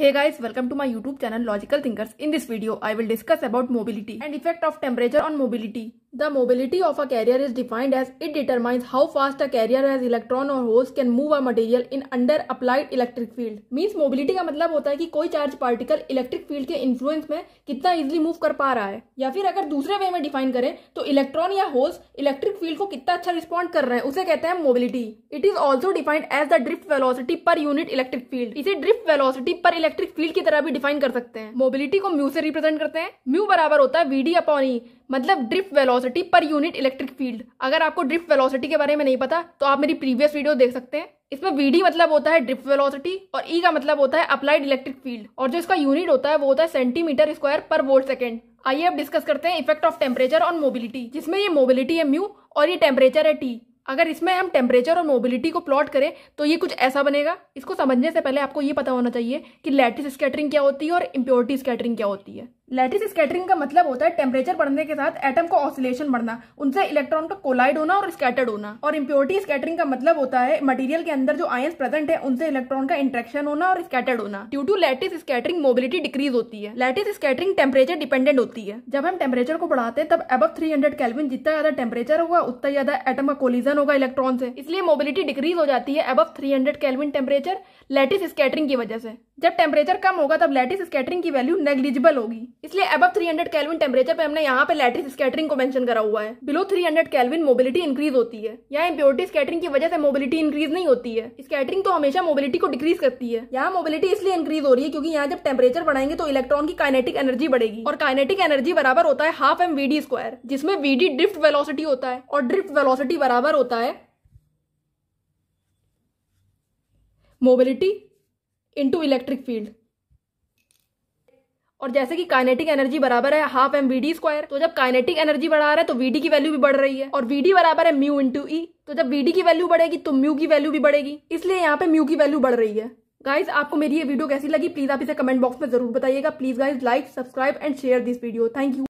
Hey guys, welcome to my YouTube channel Logical Thinkers. In this video, I will discuss about mobility and effect of temperature on mobility. The mobility of a carrier is defined as it determines how fast a carrier as electron और holes can move a material in under applied electric field means mobility का मतलब होता है कि कोई charge particle electric field के influence में कितना इजिली मूव कर पा रहा है या फिर अगर दूसरे वे में डिफाइन करें तो इलेक्ट्रॉन या होल्स इलेक्ट्रिक फील्ड को कितना अच्छा रिस्पॉन्ड कर रहे हैं उसे कहते हैं mobility it is also defined as the drift velocity per unit electric field इसे drift velocity per electric field की तरह भी डिफाइन कर सकते हैं मोबिलिटी को म्यू से रिप्रेजेंट करते हैं म्यू बराबर होता है वीडी अपॉन ई मतलब drift velocity per unit electric field अगर आपको ड्रिफ्ट वेलोसिटी के बारे में नहीं पता तो आप मेरी प्रीवियस वीडियो देख सकते हैं इसमें वीडी मतलब होता है ड्रिफ्ट वेलोसिटी और ई e का मतलब होता है अप्लाइड इलेक्ट्रिक फील्ड और जो इसका यूनिट होता है वो होता है centimetre square per volt second आइए अब डिस्कस करते हैं effect of temperature on mobility जिसमें ये मोबिलिटी है म्यू और ये टेम्परेचर है टी अगर इसमें हम टेम्परेचर और मोबिलिटी को प्लॉट करें तो ये कुछ ऐसा बनेगा इसको समझने से पहले आपको ये पता होना चाहिए कि लैटिस स्कैटरिंग क्या होती है और इम्प्योरिटी स्कैटरिंग क्या होती है लैटिस स्कैटरिंग का मतलब होता है टेम्परेचर बढ़ने के साथ एटम का ऑसिलेशन बढ़ना उनसे इलेक्ट्रॉन का कोलाइड होना और स्कैटर्ड होना और इम्प्योरिटी स्कैटरिंग का मतलब होता है मटेरियल के अंदर जो आयंस प्रेजेंट है उनसे इलेक्ट्रॉन का इंट्रेक्शन होना और स्कैटर्ड होना due to lattice scattering mobility decrease होती है लैटिस स्कैटरिंग टेम्परेचर डिपेंडेंट होती है जब हम टेम्परेचर को बढ़ाते हैं तब अब थ्री हंड्रेड कैलविन जितना ज्यादा टेम्परेचर होगा उतना ज्यादा एटम का कोलिजन होगा इलेक्ट्रॉन से इसलिए मोबिलिटी डिक्रीज हो जाती है अब three hundred kelvin temperature lattice scattering की वजह से जब टेम्परेचर कम होगा तब लैटिस स्कैटरिंग की वैल्यू नेग्लिजिबल होगी इसलिए अब 300 हंड्रेड कैलविन टेम्परेचर पे हमने यहाँ पे लैटिस स्कैटरिंग को मेंशन करा हुआ है below 300 hundred kelvin mobility increase होती है यहाँ इम्प्योरिटी स्कैटरिंग की वजह से मोबिलिटी इंक्रीज नहीं होती है स्कैटरिंग तो हमेशा मोबिलिटी को डिक्रीज करती है यहाँ मोबिलिटी इसलिए इंक्रीज हो रही है क्योंकि यहाँ जब टेम्परेचर बढ़ाएंगे तो इलेक्ट्रॉन की काइनेटिक एनर्जी बढ़ेगी और काइनेटिक एनर्जी बराबर होता है हाफ एम वीडी स्क्वायर जिसमें वीडी ड्रिफ्ट वेलोसिटी होता है और ड्रिफ्ट वेलोसिटी बराबर होता है मोबिलिटी इनटू इलेक्ट्रिक फील्ड और जैसे कि काइनेटिक एनर्जी बराबर है half M V D square तो जब काइनेटिक एनर्जी बढ़ा रहा है तो वीडी की वैल्यू भी बढ़ रही है और वीडी बराबर है म्यू इंटू ई तो जब वीडी की वैल्यू बढ़ेगी तो म्यू की वैल्यू भी बढ़ेगी इसलिए यहाँ पे म्यू की वैल्यू बढ़ रही है गाइज आपको मेरी ये वीडियो कैसी लगी प्लीज आप इसे कमेंट बॉक्स में जरूर बताइएगा please guys like subscribe and share this video thank you